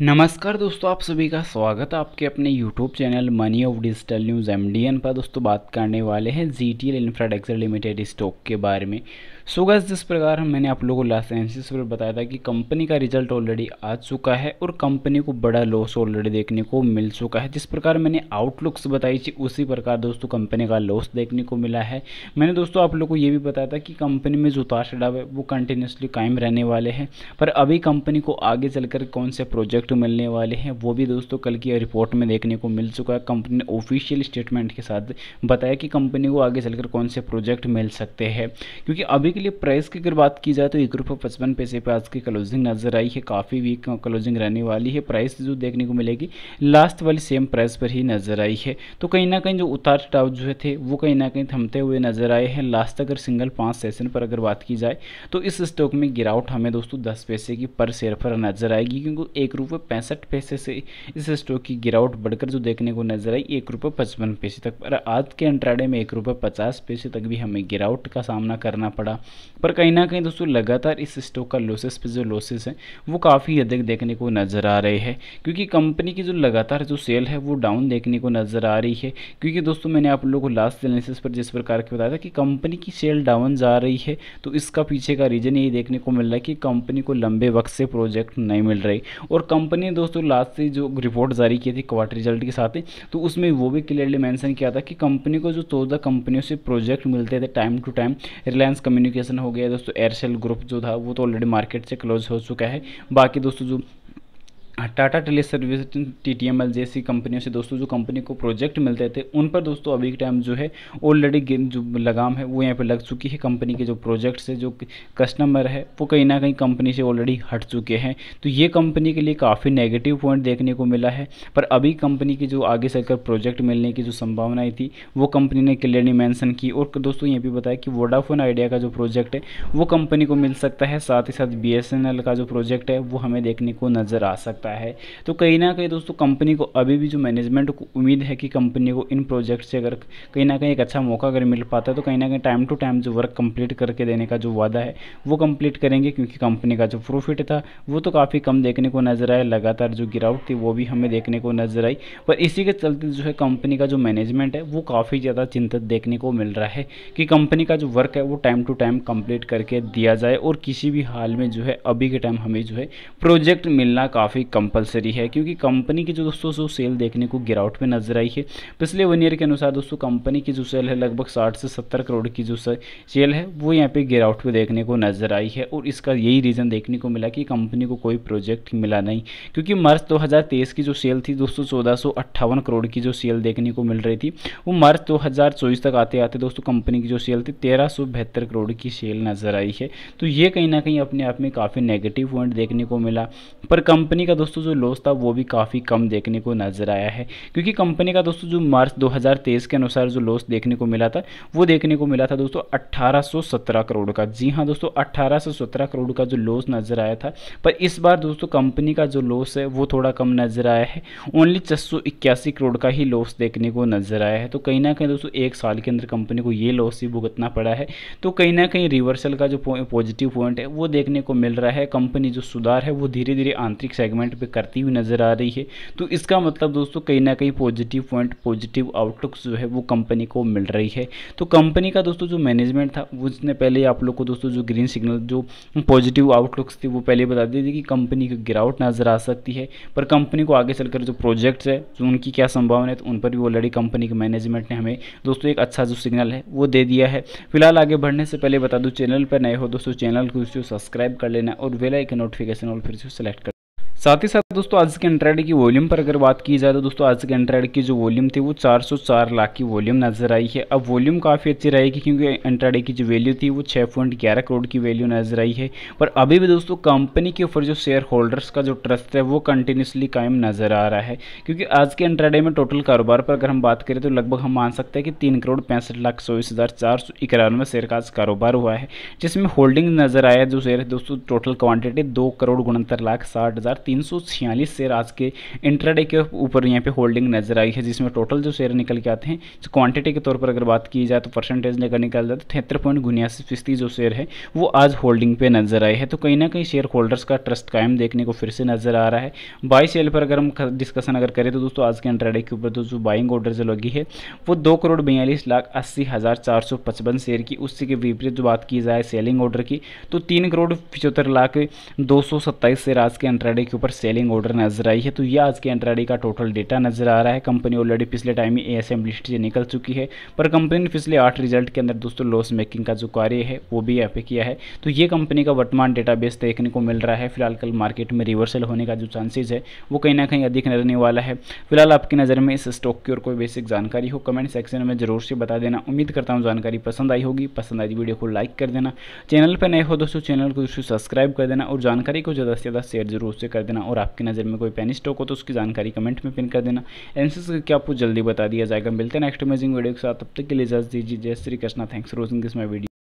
नमस्कार दोस्तों आप सभी का स्वागत है आपके अपने YouTube channel money of digital news M पर दोस्तों बात करने वाले हैं G T L infrastructure limited stock के बारे में सो गैस जिस प्रकार मैंने आप लोगों को लास्ट एनालिसिस पर बताया था कि कंपनी का रिजल्ट ऑलरेडी आ चुका है और कंपनी को बड़ा लॉस ऑलरेडी देखने को मिल चुका है जिस प्रकार मैंने आउटलुक्स बताई थी उसी प्रकार दोस्तों कंपनी का लॉस देखने को मिला है मैंने दोस्तों आप लोग को ये भी बताया था कि कंपनी में जो उतार चढ़ाव है वो कंटिन्यूसली कायम रहने वाले हैं पर अभी कंपनी को आगे चलकर कौन से प्रोजेक्ट मिलने वाले हैं वो भी दोस्तों कल की रिपोर्ट में देखने को मिल चुका है कंपनी ने ऑफिशियल स्टेटमेंट के साथ बताया कि कंपनी को आगे चलकर कौन से प्रोजेक्ट मिल सकते हैं क्योंकि अभी के लिए प्राइस की अगर बात की जाए तो एक रुपये पचपन पैसे पर आज की क्लोजिंग नजर आई है काफ़ी वीक क्लोजिंग रहने वाली है प्राइस जो देखने को मिलेगी लास्ट वाली सेम प्राइस पर ही नजर आई है तो कहीं ना कहीं जो उतार चढ़ाव जो थे वो कहीं ना कहीं थमते हुए नजर आए हैं लास्ट अगर सिंगल पाँच सेशन पर अगर बात की जाए तो इस स्टॉक में गिरावट हमें दोस्तों दस पैसे की पर शेयर पर नजर आएगी क्योंकि एक रुपये पैंसठ पैसे से इस स्टॉक की गिरावट बढ़कर जो देखने को नजर आई एक रुपये पचपन पैसे तक पर आज के अंतराड़े में एक रुपये पचास पैसे तक भी हमें गिरावट का सामना करना पड़ा पर कहीं ना कहीं दोस्तों लगातार इस स्टॉक का लॉसेस पे जो लॉसेस है वो काफ़ी अधिक देखने को नज़र आ रहे हैं क्योंकि कंपनी की जो लगातार जो सेल है वो डाउन देखने को नज़र आ रही है क्योंकि दोस्तों मैंने आप लोगों को लास्ट एनालिसिस पर जिस प्रकार के बताया था कि कंपनी की सेल डाउन जा रही है तो इसका पीछे का रीज़न यही देखने को मिल रहा है कि कंपनी को लंबे वक्त से प्रोजेक्ट नहीं मिल रही और कंपनी ने दोस्तों लास्ट से जो रिपोर्ट जारी की थी क्वार्टर रिजल्ट के साथ तो उसमें वो भी क्लियरली मैंसन किया था कि कंपनी को जो चौदह कंपनियों से प्रोजेक्ट मिलते थे time to time Reliance communication notification हो गया दोस्तों एयरसेल ग्रुप जो था वो तो ऑलरेडी मार्केट से क्लोज हो चुका है बाकी दोस्तों जो हाँ, Tata tele service T T M L जैसी कंपनियों से दोस्तों जो कंपनी को प्रोजेक्ट मिलते थे उन पर दोस्तों अभी के टाइम जो है ऑलरेडी गेम जो लगाम है वो यहाँ पे लग चुकी है कंपनी के जो प्रोजेक्ट्स है जो कस्टमर है वो कहीं ना कहीं कंपनी से ऑलरेडी हट चुके हैं तो ये कंपनी के लिए काफ़ी नेगेटिव पॉइंट देखने को मिला है पर अभी कंपनी की जो आगे चलकर प्रोजेक्ट मिलने की जो संभावनाएं थी वो कंपनी ने क्लियरली मैंसन की और दोस्तों ये भी बताया कि वोडाफोन आइडिया का जो प्रोजेक्ट है वो कंपनी को मिल सकता है साथ ही साथ बी का जो प्रोजेक्ट है वो हमें देखने को नज़र आ सकता है सकता है तो कहीं ना कहीं दोस्तों कंपनी को अभी भी जो मैनेजमेंट को उम्मीद है कि कंपनी को इन प्रोजेक्ट से अगर कहीं ना कहीं एक अच्छा मौका अगर मिल पाता है तो कहीं ना कहीं टाइम टू टाइम जो वर्क कंप्लीट करके देने का जो वादा है वो कंप्लीट करेंगे क्योंकि कंपनी का जो प्रॉफिट था वो तो काफ़ी कम देखने को नजर आया लगातार जो गिरावट थी वो भी हमें देखने को नजर आई पर इसी के चलते जो है कंपनी का जो मैनेजमेंट है वो काफ़ी ज़्यादा चिंतित देखने को मिल रहा है कि कंपनी का जो वर्क है वो टाइम टू टाइम कंप्लीट करके दिया जाए और किसी भी हाल में जो है अभी के टाइम हमें जो है प्रोजेक्ट मिलना काफ़ी कंपलसरी है क्योंकि कंपनी की जो दोस्तों जो सेल देखने को गिरावट में नजर आई है पिछले वन ईयर के अनुसार दोस्तों कंपनी की जो सेल है लगभग साठ से सत्तर करोड़ की जो सेल है वो यहाँ पे गिरावट में देखने को नजर आई है और इसका यही रीज़न देखने को मिला कि कंपनी को कोई प्रोजेक्ट मिला नहीं क्योंकि मार्च दो की जो सेल थी दोस्तों चौदह करोड़ की जो सेल देखने को मिल रही थी वो मार्च दो तक आते आते दोस्तों कंपनी की जो सेल थी तेरह करोड़ की सेल नजर आई है तो ये कहीं ना कहीं अपने आप में काफ़ी नेगेटिव पॉइंट देखने को मिला पर कंपनी का दोस्तों जो लॉस था वो भी काफ़ी कम देखने को नजर आया है क्योंकि कंपनी का दोस्तों जो मार्च 2023 के अनुसार जो लॉस देखने को मिला था वो देखने को मिला था दोस्तों 1817 करोड़ का जी हाँ दोस्तों अट्ठारह करोड़ का जो लॉस नज़र आया था पर इस बार दोस्तों कंपनी का जो लॉस है वो थोड़ा कम नज़र आया है ओनली छः करोड़ का ही लॉस देखने को नज़र आया है तो कहीं ना कहीं दोस्तों एक साल के अंदर कंपनी को ये लॉस ही भुगतना पड़ा है तो कहीं ना कहीं रिवर्सल का जो पॉजिटिव पॉइंट है वो देखने को मिल रहा है कंपनी जो सुधार है वो धीरे धीरे आंतरिक सेगमेंट पे करती हुई नज़र आ रही है तो इसका मतलब दोस्तों कहीं ना कहीं पॉजिटिव पॉइंट पॉजिटिव आउटलुक्स जो है वो कंपनी को मिल रही है तो कंपनी का दोस्तों जो मैनेजमेंट था उसने पहले आप लोग को दोस्तों जो ग्रीन सिग्नल जो पॉजिटिव आउटलुक्स थी वो पहले बता दी थी कि कंपनी की गिरावट नज़र आ सकती है पर कंपनी को आगे चलकर जो प्रोजेक्ट्स है जो उनकी क्या संभावना है तो उन पर भी ऑलरेडी कंपनी के मैनेजमेंट ने हमें दोस्तों एक अच्छा जो सिग्नल है वो दे दिया है फिलहाल आगे बढ़ने से पहले बता दूँ चैनल पर नए हो दोस्तों चैनल को सब्सक्राइब कर लेना और वेला एक नोटिफिकेशन और फिर से सेलेक्ट कर साथ ही साथ दोस्तों आज के एंड्रॉइड की वॉल्यूम पर अगर बात की जाए तो दोस्तों आज के एंड्रॉइड की जो वॉल्यूम थी वो 404 लाख की वॉल्यूम नजर आई है अब वॉल्यूम काफ़ी अच्छी रहेगी क्योंकि एंड्रॉइड की जो वैल्यू थी वो ग्यारह करोड़ की वैल्यू नजर आई है पर अभी भी दोस्तों कंपनी के ऊपर जो शेयर होल्डर्स का जो ट्रस्ट है वो कंटिन्यूसली कायम नजर आ रहा है क्योंकि आज के एंड्रॉइड में टोटल कारोबार पर अगर हम बात करें तो लगभग हम मान सकते हैं कि तीन करोड़ पैंसठ लाख चौबीस हज़ार चार सौ इक्यानवे शेयर का आज कारोबार हुआ है जिसमें होल्डिंग नजर आया जो शेयर दोस्तों टोटल क्वान्टिटी दो करोड़ उनहत्तर लाख साठ हज़ार तीन 346 शेयर आज के इंट्राडे के ऊपर यहाँ पे होल्डिंग नजर आई है जिसमें टोटल जो शेयर निकल के आते हैं क्वांटिटी के तौर पर अगर बात की जाए तो परसेंटेज लेकर निकल जाए तो तिहत्तर पॉइंट उन्यासी फीसदी जो शेयर है वो आज होल्डिंग पे नजर आए है तो कहीं ना कहीं शेयर होल्डर्स का ट्रस्ट कायम देखने को फिर से नजर आ रहा है बाई सेल पर अगर हम डिस्कशन अगर करें तो दोस्तों आज के इंट्राडे के ऊपर तो जो बाइंग ऑर्डर जो लगी है वो दो करोड़ बयालीस लाख अस्सी हज़ार चार सौ पचपन शेयर की उससे के विपरीत जो बात की जाए सेलिंग ऑर्डर की तो तीन करोड़ पिचहत्तर लाख दो सौ सत्ताईस शेयर आज के इंट्राडे के ऊपर ऊपर सेलिंग ऑर्डर नजर आई है तो यह आज के एंट्राडी का टोटल डेटा नजर आ रहा है कंपनी ऑलरेडी पिछले टाइम ए एस लिस्ट से निकल चुकी है पर कंपनी ने पिछले आठ रिजल्ट के अंदर दोस्तों लॉस मेकिंग का जो कार्य है वो भी यहाँ पे किया है तो ये कंपनी का वर्तमान डेटाबेस देखने को मिल रहा है फिलहाल कल मार्केट में रिवर्सल होने का जो चांसेज है वो कहीं ना कहीं अधिक नजरने वाला है फिलहाल आपकी नज़र में इस स्टॉक की और कोई बेसिक जानकारी हो कमेंट सेक्शन में जरूर से बता देना उम्मीद करता हूँ जानकारी पसंद आई होगी पसंद आई वीडियो को लाइक कर देना चैनल पर नए हो दोस्तों चैनल को दोस्तों सब्सक्राइब कर देना और जानकारी को ज़्यादा से ज़्यादा शेयर जरूर से कर देना और आपकी नज़र में कोई पेनी स्टॉक हो तो उसकी जानकारी कमेंट में पिन कर देना का क्या आपको जल्दी बता दिया जाएगा मिलते हैं नेक्स्ट अमेजिंग वीडियो के साथ तब तक के लिए इजाज़ दीजिए जय Shri Krishna thanks for watching this my video